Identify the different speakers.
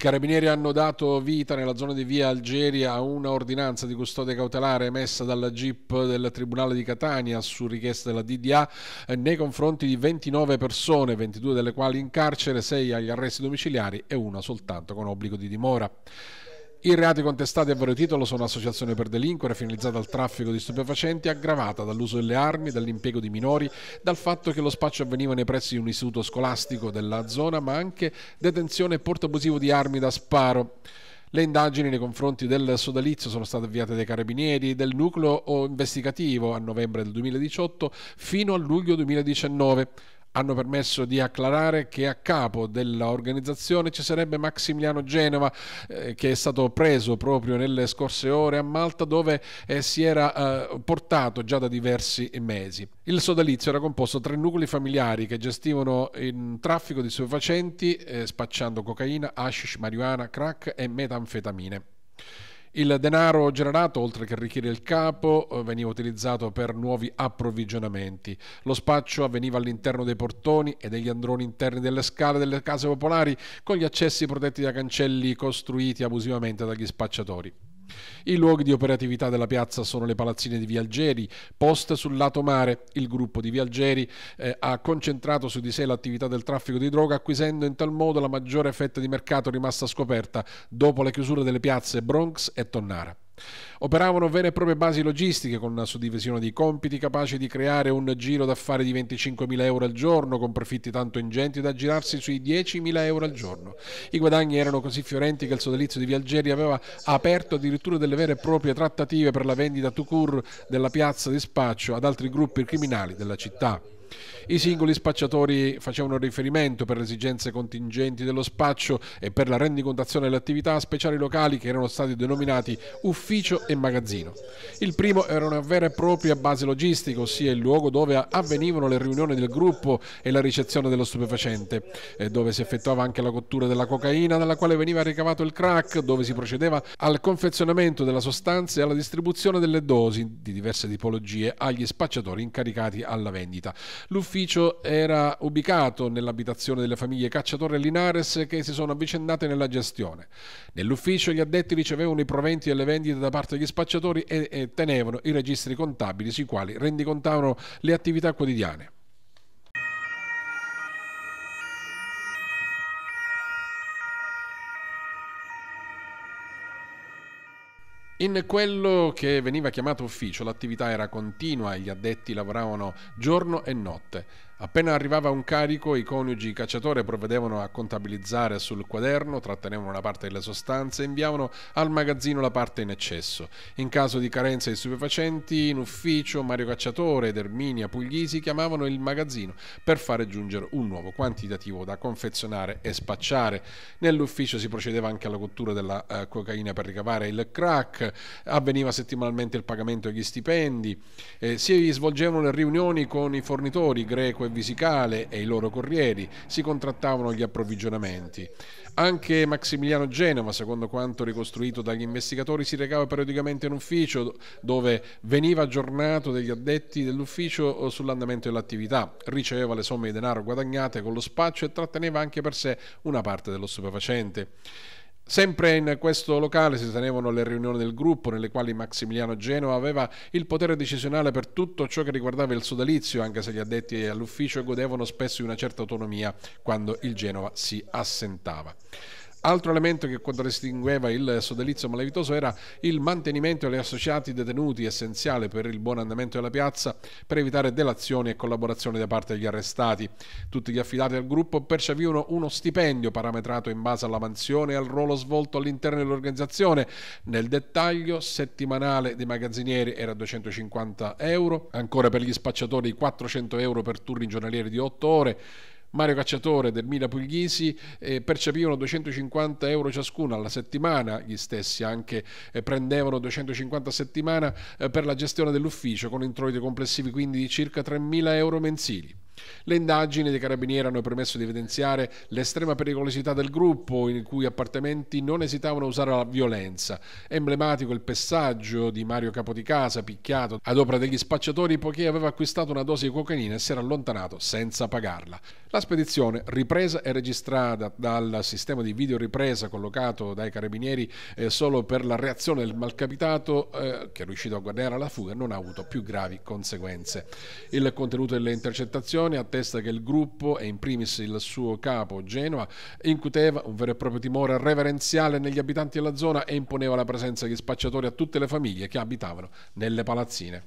Speaker 1: carabinieri hanno dato vita nella zona di via Algeria a una ordinanza di custodia cautelare emessa dalla GIP del Tribunale di Catania su richiesta della DDA eh, nei confronti di 29 persone, 22 delle quali in carcere, 6 agli arresti domiciliari e una soltanto con obbligo di dimora. I reati contestati a vario titolo sono associazione per delinquere finalizzata al traffico di stupefacenti, aggravata dall'uso delle armi, dall'impiego di minori, dal fatto che lo spaccio avveniva nei pressi di un istituto scolastico della zona, ma anche detenzione e porto abusivo di armi da sparo. Le indagini nei confronti del sodalizio sono state avviate dai carabinieri del nucleo investigativo a novembre del 2018 fino a luglio 2019 hanno permesso di acclarare che a capo dell'organizzazione ci sarebbe Maximiliano Genova eh, che è stato preso proprio nelle scorse ore a Malta dove eh, si era eh, portato già da diversi mesi. Il sodalizio era composto da tre nuclei familiari che gestivano il traffico di stupefacenti eh, spacciando cocaina, hashish, marijuana, crack e metanfetamine. Il denaro generato, oltre che arricchire il capo, eh, veniva utilizzato per nuovi approvvigionamenti. Lo spaccio avveniva all'interno dei portoni e degli androni interni delle scale delle case popolari, con gli accessi protetti da cancelli costruiti abusivamente dagli spacciatori. I luoghi di operatività della piazza sono le palazzine di Vialgeri, poste sul lato mare. Il gruppo di Vialgeri eh, ha concentrato su di sé l'attività del traffico di droga, acquisendo in tal modo la maggiore fetta di mercato rimasta scoperta dopo la chiusura delle piazze Bronx e Tonnara. Operavano vere e proprie basi logistiche con una suddivisione di compiti capace di creare un giro d'affari di 25.000 euro al giorno con profitti tanto ingenti da girarsi sui 10.000 euro al giorno. I guadagni erano così fiorenti che il sodalizio di Vialgeri aveva aperto addirittura delle vere e proprie trattative per la vendita tout court della piazza di spaccio ad altri gruppi criminali della città. I singoli spacciatori facevano riferimento per le esigenze contingenti dello spaccio e per la rendicontazione delle attività a speciali locali che erano stati denominati ufficio e magazzino. Il primo era una vera e propria base logistica, ossia il luogo dove avvenivano le riunioni del gruppo e la ricezione dello stupefacente, eh, dove si effettuava anche la cottura della cocaina dalla quale veniva ricavato il crack, dove si procedeva al confezionamento della sostanza e alla distribuzione delle dosi di diverse tipologie agli spacciatori incaricati alla vendita. L'ufficio era ubicato nell'abitazione delle famiglie Cacciatore e Linares che si sono avvicendate nella gestione. Nell'ufficio gli addetti ricevevano i proventi e le vendite da parte degli spacciatori e, e tenevano i registri contabili sui quali rendicontavano le attività quotidiane. In quello che veniva chiamato ufficio l'attività era continua e gli addetti lavoravano giorno e notte. Appena arrivava un carico, i coniugi cacciatore provvedevano a contabilizzare sul quaderno, trattenevano una parte delle sostanze e inviavano al magazzino la parte in eccesso. In caso di carenza di stupefacenti, in ufficio Mario Cacciatore ed Erminia Puglisi chiamavano il magazzino per fare giungere un nuovo quantitativo da confezionare e spacciare. Nell'ufficio si procedeva anche alla cottura della eh, cocaina per ricavare il crack, avveniva settimanalmente il pagamento degli stipendi, eh, si svolgevano le riunioni con i fornitori greco e Visicale e i loro corrieri si contrattavano gli approvvigionamenti. Anche Maximiliano Genova, secondo quanto ricostruito dagli investigatori, si recava periodicamente in ufficio dove veniva aggiornato degli addetti dell'ufficio eh, sull'andamento dell'attività, riceveva le somme di denaro guadagnate con lo spaccio e tratteneva anche per sé una parte dello stupefacente. Sempre in questo locale si tenevano le riunioni del gruppo nelle quali Maximiliano Genova aveva il potere decisionale per tutto ciò che riguardava il sodalizio, anche se gli addetti all'ufficio godevano spesso di una certa autonomia quando il Genova si assentava. Altro elemento che contraddistingueva il sodalizio malavitoso era il mantenimento degli associati detenuti, essenziale per il buon andamento della piazza, per evitare delazioni e collaborazioni da parte degli arrestati. Tutti gli affidati al gruppo percepivano uno stipendio parametrato in base alla mansione e al ruolo svolto all'interno dell'organizzazione. Nel dettaglio, settimanale dei magazzinieri era 250 euro, ancora per gli spacciatori 400 euro per turni giornalieri di 8 ore, Mario Cacciatore, del Mila Puglisi eh, percepivano 250 euro ciascuno alla settimana, gli stessi anche eh, prendevano 250 a settimana eh, per la gestione dell'ufficio con introiti complessivi quindi di circa 3.000 euro mensili. Le indagini dei carabinieri hanno permesso di evidenziare l'estrema pericolosità del gruppo, in cui appartamenti non esitavano a usare la violenza. Emblematico il passaggio di Mario Capodicasa, picchiato ad opera degli spacciatori poiché aveva acquistato una dose di cocaina e si era allontanato senza pagarla. La spedizione, ripresa e registrata dal sistema di videoripresa collocato dai carabinieri eh, solo per la reazione del malcapitato, eh, che è riuscito a guardare la fuga, non ha avuto più gravi conseguenze. Il contenuto delle intercettazioni Berlusconi attesta che il gruppo e in primis il suo capo Genoa incuteva un vero e proprio timore reverenziale negli abitanti della zona e imponeva la presenza di spacciatori a tutte le famiglie che abitavano nelle palazzine.